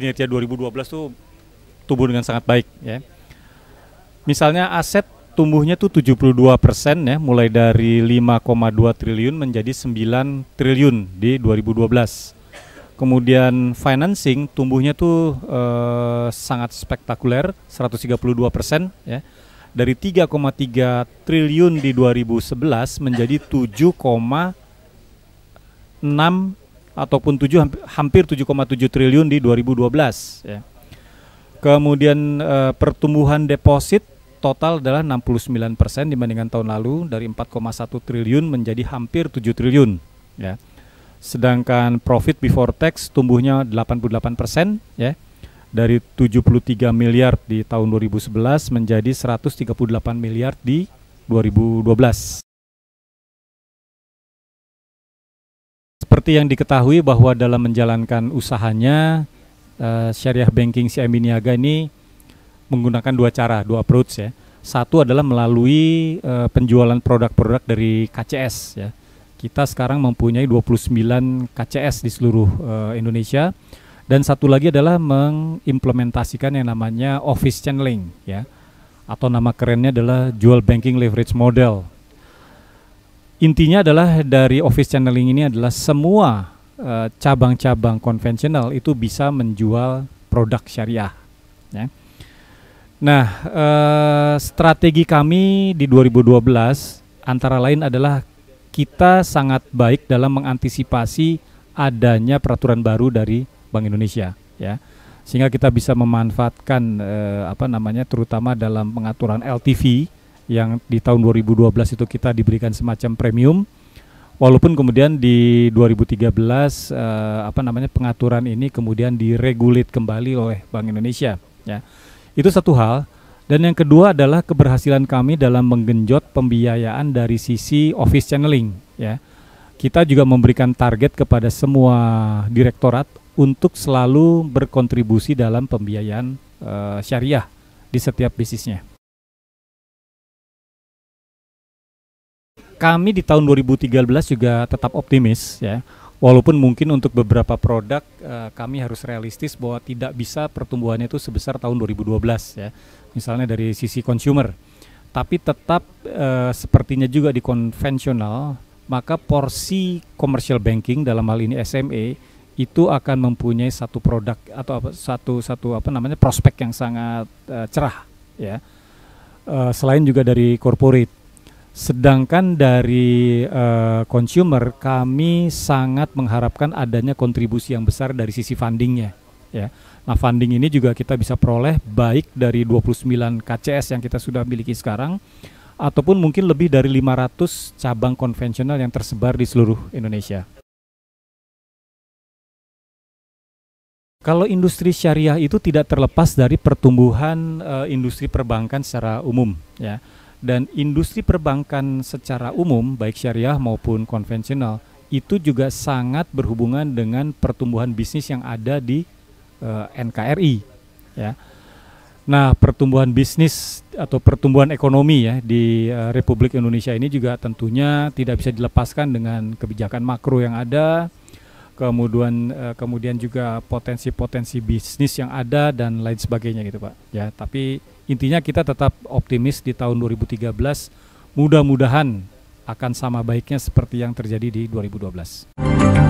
kinerja 2012 tuh tumbuh dengan sangat baik ya. Misalnya aset tumbuhnya tuh 72 persen ya, mulai dari 5,2 triliun menjadi 9 triliun di 2012. Kemudian financing tumbuhnya tuh eh, sangat spektakuler 132 persen ya, dari 3,3 triliun di 2011 menjadi 7,6 ataupun 7 hampir 7,7 triliun di 2012 ya. Kemudian e, pertumbuhan deposit total adalah 69% persen dibandingkan tahun lalu dari 4,1 triliun menjadi hampir 7 triliun ya. Sedangkan profit before tax tumbuhnya 88% ya dari 73 miliar di tahun 2011 menjadi 138 miliar di 2012. Seperti yang diketahui bahwa dalam menjalankan usahanya uh, Syariah Banking CIMB Niaga ini menggunakan dua cara, dua approach ya. Satu adalah melalui uh, penjualan produk-produk dari KCS ya. Kita sekarang mempunyai 29 KCS di seluruh uh, Indonesia dan satu lagi adalah mengimplementasikan yang namanya office channeling ya atau nama kerennya adalah jual banking leverage model intinya adalah dari office channeling ini adalah semua eh, cabang-cabang uh, konvensional -cabang konvensional itu bisa menjual produk syariah. Ya. Nah, uh, strategi kami di 2012 antara lain adalah kita sangat baik dalam mengantisipasi adanya peraturan baru dari Bank Indonesia, ya sehingga kita bisa memanfaatkan uh, apa namanya terutama dalam pengaturan LTV yang di tahun 2012 itu kita diberikan semacam premium walaupun kemudian di 2013 uh, eh, apa namanya pengaturan ini kemudian diregulit kembali oleh Bank Indonesia ya. Itu satu hal dan yang kedua adalah keberhasilan kami dalam menggenjot pembiayaan dari sisi office channeling ya. Kita juga memberikan target kepada semua direktorat untuk selalu berkontribusi dalam pembiayaan uh, syariah di setiap bisnisnya. kami di tahun 2013 juga tetap optimis ya. Walaupun mungkin untuk beberapa produk uh, kami harus realistis bahwa tidak bisa pertumbuhannya itu sebesar tahun 2012 ya. Misalnya dari sisi consumer. Tapi tetap uh, sepertinya juga di konvensional maka porsi commercial banking dalam hal ini SME itu akan mempunyai satu produk atau apa, satu satu apa namanya prospek yang sangat uh, cerah ya. Uh, selain juga dari corporate Sedangkan dari uh, consumer kami sangat mengharapkan adanya kontribusi yang besar dari sisi fundingnya ya. Nah, funding ini juga kita bisa peroleh baik dari 29 KCS yang kita sudah miliki sekarang ataupun mungkin lebih dari 500 cabang konvensional yang tersebar di seluruh Indonesia. Kalau industri syariah itu tidak terlepas dari pertumbuhan uh, industri perbankan secara umum ya dan industri perbankan secara umum baik syariah maupun konvensional itu juga sangat berhubungan dengan pertumbuhan bisnis yang ada di uh, eh, NKRI ya. Nah, pertumbuhan bisnis atau pertumbuhan ekonomi ya di uh, Republik Indonesia ini juga tentunya tidak bisa dilepaskan dengan kebijakan makro yang ada, kemudian uh, kemudian juga potensi-potensi bisnis yang ada dan lain sebagainya gitu Pak. Ya, tapi intinya kita tetap optimis di tahun 2013 mudah-mudahan akan sama baiknya seperti yang terjadi di 2012.